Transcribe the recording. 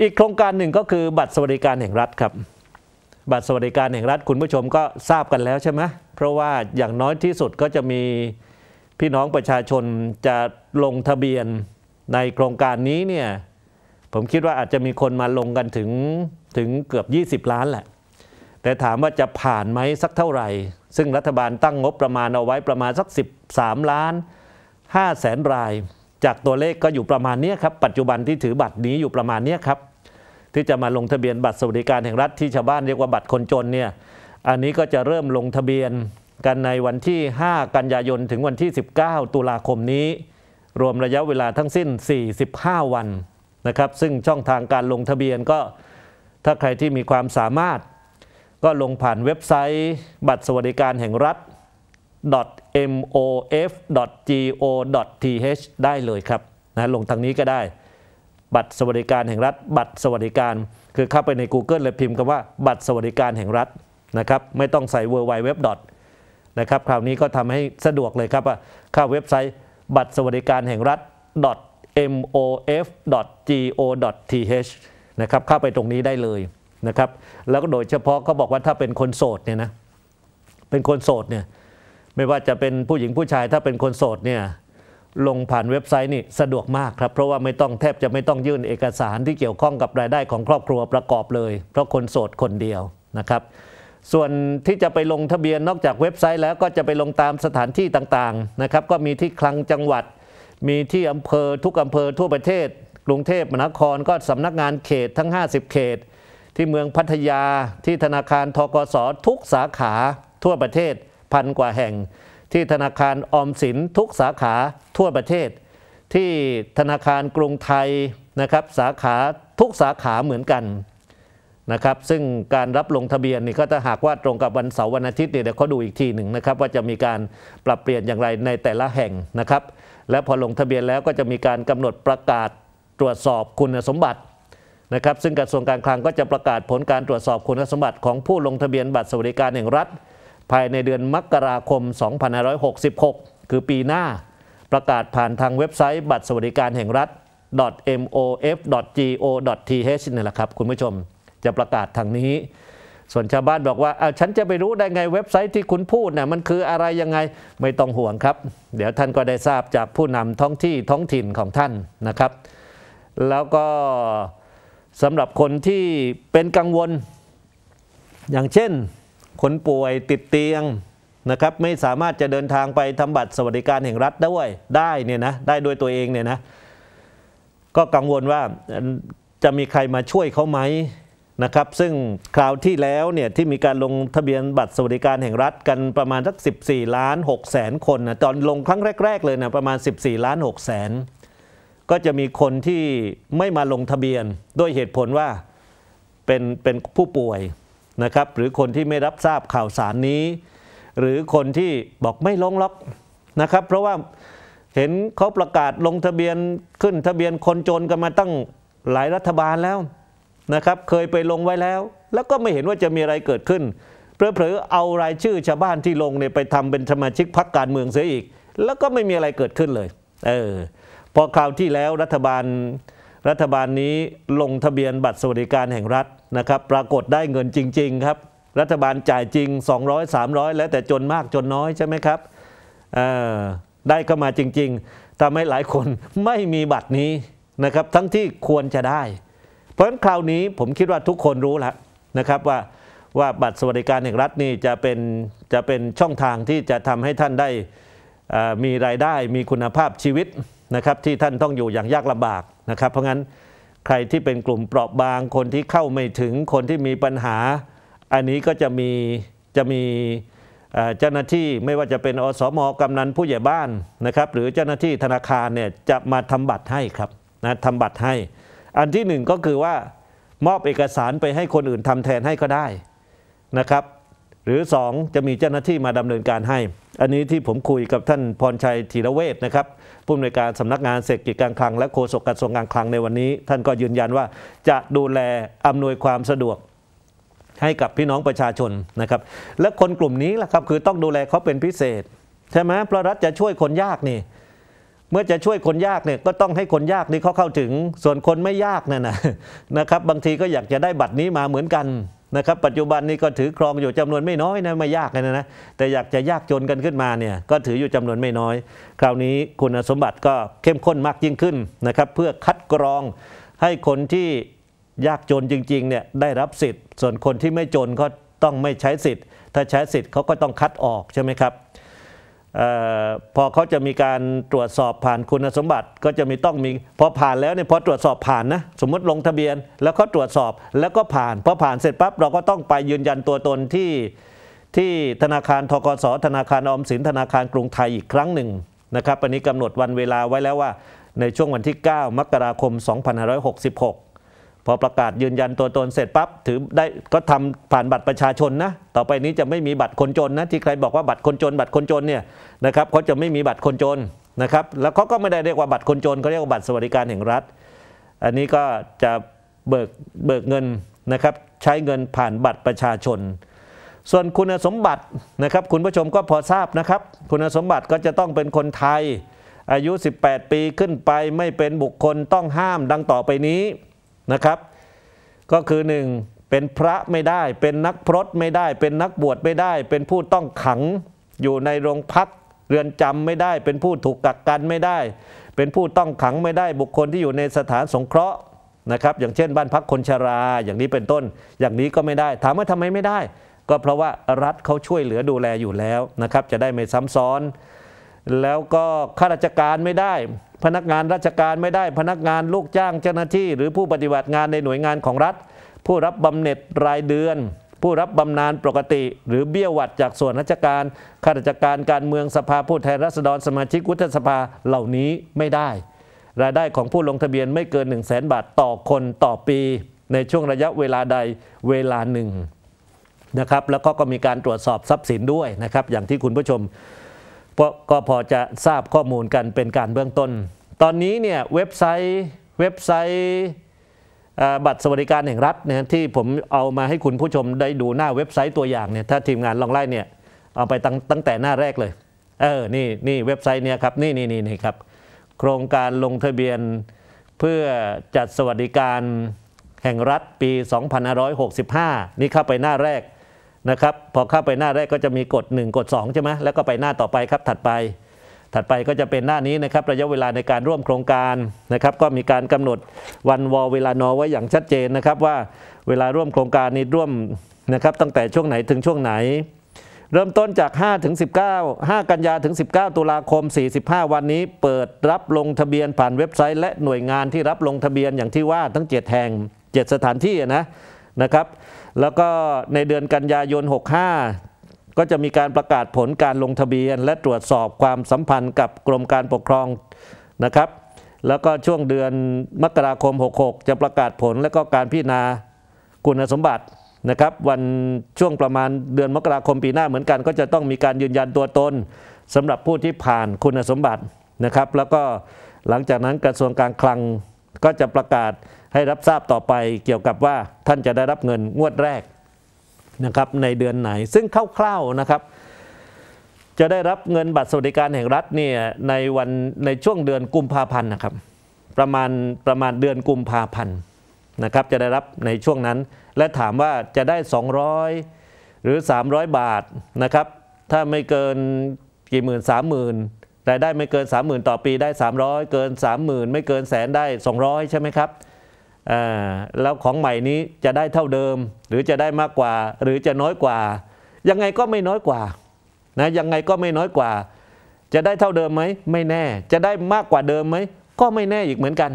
อีกโครงการหนึ่งก็คือบัตรสวัสดิการแห่งรัฐครับ บัตรสวัสดิการแห่งรัฐคุณผู้ชมก็ทราบกันแล้วใช่ไหมเพราะว่าอย่างน้อยที่สุดก็จะมีพี่น้องประชาชนจะลงทะเบียนในโครงการนี้เนี่ย ผมคิดว่าอาจจะมีคนมาลงกันถึงถึงเกือบ 20 ล้านแหละแต่ถามว่าจะผ่านไหมสักเท่าไหร่ ซึ่งรัฐบาลตั้งงบประมาณเอาไว้ประมาณสัก 13 ล้าน5แสนรายจากตัวเลขก็อยู่ประมาณนี้ครับปัจจุบันที่ถือบัตรนี้อยู่ประมาณนี้ครับที่จะมาลงทะเบียนบัตรสวัสดิการแห่งรัฐที่ชาวบ้านเรียกว่าบัตรคนจนเนี่ยอันนี้ก็จะเริ่มลงทะเบียนกันในวันที่ 5 กันยายนถึงวันที่ 19 ตุลาคมนี้ รวมระยะเวลาทั้งสิ้น 45 วันนะครับซึ่งช่องทางการลงทะเบียนก็ถ้าใครที่มีความสามารถ ก็ลงผ่านเว็บไซต์ บัตรสวัสดิการแห่งรัฐ .mof.go.th ได้เลยครับนะลงทางนี้ก็ได้ บัตรสวัสดิการแห่งรัฐ บัตรสวัสดิการคือเข้าไปใน Google แลวพิมพ์คำว่าบัตรสวัสดิการแห่งรัฐนะครับไม่ต้องใส่ w w w นะครับ คราวนี้ก็ทำให้สะดวกเลยครับว่าเข้าเว็บไซต์บัตรสวัสดิการแห่งรัฐ mof.go.th นะครับเข้าไปตรงนี้ได้เลยนะครับ แล้วก็โดยเฉพาะเขาบอกว่าถ้าเป็นคนโสดเนี่ยนะเป็นคนโสดเนี่ยไม่ว่าจะเป็นผู้หญิงผู้ชายถ้าเป็นคนโสดเนี่ยลงผ่านเว็บไซต์นี่สะดวกมากครับเพราะว่าไม่ต้องแทบจะไม่ต้องยื่นเอกสารที่เกี่ยวข้องกับรายได้ของครอบครัวประกอบเลย เพราะคนโสดคนเดียวนะครับส่วนที่จะไปลงทะเบียนนอกจากเว็บไซต์ แล้วก็จะไปลงตามสถานที่ต่างๆนะครับก็มีที่คลังจังหวัด มีที่อำเภอทุกอำเภอทั่วประเทศกรุงเทพมหานครก็สำนักงานเขตทั้ง 50 เขต ที่เมืองพัทยา ที่ธนาคารทกสทุกสาขาทั่วประเทศพันกว่าแห่งที่ธนาคารออมสินทุกสาขาทั่วประเทศ ที่ธนาคารกรุงไทยนะครับสาขาทุกสาขาเหมือนกันนะครับซึ่งการรับลงทะเบียนนี่ก็จะหากว่าตรงกับวันเสาร์วันอาทิตย์เเดี๋ยวเขาดูอีกทีหนึ่งนะครับว่าจะมีการปรับเปลี่ยนอย่างไรในแต่ละแห่งนะครับและพอลงทะเบียนแล้วก็จะมีการกำหนดประกาศตรวจสอบคุณสมบัตินะครับซึ่งกระทรวงการคลังก็จะประกาศผลการตรวจสอบคุณสมบัติ ของผู้ลงทะเบียนบัตรสวัสดิการแห่งรัฐภายในเดือนมกราคม 2566 คือปีหน้าประกาศผ่านทางเว็บไซต์ บัตรสวัสดิการแห่งรัฐ .mof.go.th นี่แหละครับ คุณผู้ชมจะประกาศทางนี้ ส่วนชาวบ้านบอกว่าเอาฉันจะไปรู้ได้ไงเว็บไซต์ที่คุณพูดนะ่ะมันคืออะไรยังไงไม่ต้องห่วงครับ เดี๋ยวท่านก็ได้ทราบจากผู้นำท้องที่ท้องถิ่นของท่านนะครับ แล้วก็สำหรับคนที่เป็นกังวล อย่างเช่นคนป่วยติดเตียงนะครับไม่สามารถจะเดินทางไปทำบัตรสวัสดิการแห่งรัฐได้วยได้เนี่ยนะได้โดยตัวเองเนี่ยนะก็กังวลว่าจะมีใครมาช่วยเขาไหมนะครับ ซึ่งคราวที่แล้วเนี่ยที่มีการลงทะเบียนบัตรสวัสดิการแห่งรัฐ กันประมาณสัก 14ล้าน6แสนคนนะตอนลงครั้งแรก ๆ เลยนะประมาณ 14ล้าน6แสนก็จะมีคนที่ไม่มาลงทะเบียนด้วยเหตุผลว่าเป็นเป็นผู้ป่วยนะครับหรือคนที่ไม่รับทราบข่าวสารนี้ หรือคนที่บอกไม่ลงล็อกนะครับ เพราะว่าเห็นเขาประกาศลงทะเบียนขึ้นทะเบียนคนจนกันมาตั้งหลายรัฐบาลแล้วนะครับ เคยไปลงไว้แล้ว แล้วก็ไม่เห็นว่าจะมีอะไรเกิดขึ้นเผลอๆเอารายชื่อชาวบ้านที่ลงเนี่ยไปทำเป็นสมาชิกพักการเมืองเสียอีก แล้วก็ไม่มีอะไรเกิดขึ้นเลยเออพอคราวที่แล้วรัฐบาลรัฐบาลนี้ลงทะเบียนบัตรสวัสดิการแห่งรัฐนะครับปรากฏได้เงินจริง ๆครับ รัฐบาลจ่ายจริง 200 300 แล้วแต่จนมากจนน้อยใช่ไหมครับได้เข้ามาจริง ๆทำให้หลายคนไม่มีบัตรนี้นะครับทั้งที่ควรจะได้ เพราะฉะนั้นคราวนี้ผมคิดว่าทุกคนรู้แล้วนะครับว่าว่าบัตรสวัสดิการแห่งรัฐนี่จะเป็นจะเป็นช่องทางที่จะทำให้ท่านได้มีรายได้มีคุณภาพชีวิตนะครับที่ท่านต้องอยู่อย่างยากลำบากนะครับเพราะงั้นใครที่เป็นกลุ่มเปราะบางคนที่เข้าไม่ถึงคนที่มีปัญหา อันนี้ก็จะมีจะมีเจ้าหน้าที่ไม่ว่าจะเป็นอสมกำนันผู้ใหญ่บ้านนะครับ หรือเจ้าหน้าที่ธนาคารเนี่ยจะมาทำบัตรให้ครับนะทำบัตรให้ อันที่หนึ่งก็คือว่ามอบเอกสารไปให้คนอื่นทำแทนให้ก็ได้นะครับหรือ 2 จะมีเจ้าหน้าที่มาดำเนินการให้ อันนี้ที่ผมคุยกับท่านพรชัยธีระเวทนะครับผู้อำนวยการสำนักงานเศรษฐกิจการคลังและโฆษกกระทรวงการคลังในวันนี้ ท่านก็ยืนยันว่าจะดูแลอำนวยความสะดวก ให้กับพี่น้องประชาชนนะครับและคนกลุ่มนี้ล่ะครับคือต้องดูแลเขาเป็นพิเศษ ใช่ไหมเพราะรัฐจะช่วยคนยากนี่ เมื่อจะช่วยคนยากเนี่ยก็ต้องให้คนยากนี่เขาเข้าถึง ส่วนคนไม่ยากนั่นนะนะครับบางทีก็อยากจะได้บัตรนี้มาเหมือนกันนะครับปัจจุบันนี้ก็ถือครองอยู่จำนวนไม่น้อยนะไม่ยากนะนะ แต่อยากจะยากจนกันขึ้นมาเนี่ยก็ถืออยู่จำนวนไม่น้อย คราวนี้คุณสมบัติก็เข้มข้นมากยิ่งขึ้นนะครับ เพื่อคัดกรองให้คนที่ยากจนจริงๆเนี่ยได้รับสิทธิ์ ส่วนคนที่ไม่จนก็ต้องไม่ใช้สิทธิ์ถ้าใช้สิทธิ์เขาก็ต้องคัดออกใช่ไหมครับพอเขาจะมีการตรวจสอบผ่านคุณสมบัติก็จะมีต้องมีพอผ่านแล้วเนี่ยพอตรวจสอบผ่านนะสมมติลงทะเบียนแล้วเขาตรวจสอบแล้วก็ผ่าน พอผ่านเสร็จปั๊บเราก็ต้องไปยืนยันตัวตนที่ ที่ธนาคารทกสธนาคารอมสินธนาคารกรุงไทยอีกครั้งหนึ่งนะครับอันนี้กำหนดวันเวลาไว้แล้วว่าในช่วงวันที่ 9มกราคม 2566พอประกาศยืนยันตัวตนเสร็จปั๊บถือได้ก็ทำผ่านบัตรประชาชนนะต่อไปนี้จะไม่มีบัตรคนจนนะที่ใครบอกว่าบัตรคนจน บัตรคนจนเนี่ยนะครับเขาจะไม่มีบัตรคนจนนะครับ แล้วเขาก็ไม่ได้เรียกว่าบัตรคนจนเขาเรียกว่าบัตรสวัสดิการแห่งรัฐอันนี้ก็จะเบิกเบิกเงินนะครับ ใช้เงินผ่านบัตรประชาชน ส่วนคุณสมบัตินะครับ คุณผู้ชมก็พอทราบนะครับ คุณสมบัติก็จะต้องเป็นคนไทยอายุ 18 ปีขึ้นไปไม่เป็นบุคคลต้องห้ามดังต่อไปนี้นะครับก็คือ 1. เป็นพระไม่ได้ เป็นนักพรตไม่ได้ เป็นนักบวชไม่ได้ เป็นผู้ต้องขังอยู่ในโรงพักเรือนจำไม่ได้ เป็นผู้ถูกกักกันไม่ได้ เป็นผู้ต้องขังไม่ได้ บุคคลที่อยู่ในสถานสงเคราะห์นะครับอย่างเช่น บ้านพักคนชราอย่างนี้เป็นต้น อย่างนี้ก็ไม่ได้ ถามว่าทำไมไม่ได้ ก็เพราะว่ารัฐเขาช่วยเหลือดูแลอยู่แล้วนะครับจะได้ไม่ซ้ำซ้อน แล้วก็ข้าราชการไม่ได้พนักงานราชการไม่ได้พนักงานลูกจ้างเจ้าหน้าที่ หรือผู้ปฏิบัติงานในหน่วยงานของรัฐ ผู้รับบำเหน็จรายเดือน ผู้รับบำนาญปกติ หรือเบี้ยหวัดจากส่วนราชการข้าราชการการเมืองสภาผู้แทนราษฎรสมาชิกวุฒิสภาเหล่านี้ไม่ได้ รายได้ของผู้ลงทะเบียนไม่เกิน1 0 0 0 0แสนบาท ต่อคนต่อปี ในช่วงระยะเวลาใดเวลาหนึ่งนะครับแล้วก็ก็มีการตรวจสอบ ทรัพย์สินด้วยนะครับอย่างที่คุณผู้ชมก็พอจะทราบข้อมูลกันเป็นการเบื้องต้น ตอนนี้เนี่ยเว็บไซต์เว็บไซต์บัตรสวัสดิการแห่งรัฐเนี่ยที่ผมเอามาให้คุณผู้ชมได้ดูหน้าเว็บไซต์ตัวอย่างเนี่ยถ้าทีมงานลองไล่เนี่ยเอาไปตั้งตั้งแต่หน้าแรกเลยเออ นี่นี่เว็บไซต์เนี่ยครับนี่นี่นี่ครับ โครงการลงทะเบียนเพื่อจัดสวัสดิการแห่งรัฐปี 2565 นี่เข้าไปหน้าแรกนะครับพอเข้าไปหน้าแรกก็จะมีกด 1กด2ใช่ไหมแล้วก็ไปหน้าต่อไปครับถัดไป ถัดไปก็จะเป็นหน้านี้นะครับ ระยะเวลาในการร่วมโครงการนะครับ ก็มีการกำหนดวันวอเวลานอไว้อย่างชัดเจนนะครับ ว่าเวลาร่วมโครงการนี้ร่วมนะครับ ตั้งแต่ช่วงไหนถึงช่วงไหน เริ่มต้นจาก5ถึง19 5กันยาถึง19ตุลาคม 45 วันนี้ เปิดรับลงทะเบียนผ่านเว็บไซต์ และหน่วยงานที่รับลงทะเบียนอย่างที่ว่าทั้ง 7แห่ง 7 สถานที่นะนะครับแล้วก็ในเดือนกันยายน 65 ก็จะมีการประกาศผลการลงทะเบียนและตรวจสอบความสัมพันธ์กับกรมการปกครองนะครับ แล้วก็ช่วงเดือนมกราคม 66 จะประกาศผลและก็การพิจารณาคุณสมบัตินะครับ วันช่วงประมาณเดือนมกราคมปีหน้าเหมือนกัน ก็จะต้องมีการยืนยันตัวตนสำหรับผู้ที่ผ่านคุณสมบัตินะครับ แล้วก็หลังจากนั้นกระทรวงการคลังก็จะประกาศให้รับทราบต่อไปเกี่ยวกับว่าท่านจะได้รับเงินงวดแรกนะครับในเดือนไหนซึ่งคร่าวๆนะครับ จะได้รับเงินบัตรสวัสดิการแห่งรัฐเนี่ยในวันในช่วงเดือนกุมภาพันธ์นะครับ ประมาณประมาณเดือนกุมภาพันธ์นะครับ จะได้รับในช่วงนั้น และถามว่าจะได้200หรือ300 บาทนะครับ ถ้าไม่เกินกี่หมื่นสามหมื่นรายได้ไม่เกิน30,000 ต่อปีได้ 300 เกิน30,000 ไม่เกินแสนได้200ใช่ไหมครับแล้วของใหม่นี้จะได้เท่าเดิมหรือจะได้มากกว่าหรือจะน้อยกว่า ยังไงก็ไม่น้อยกว่านะยังไงก็ไม่น้อยกว่า จะได้เท่าเดิมไหมไม่แน่จะได้มากกว่าเดิมไหมก็ไม่แน่อีกเหมือนกัน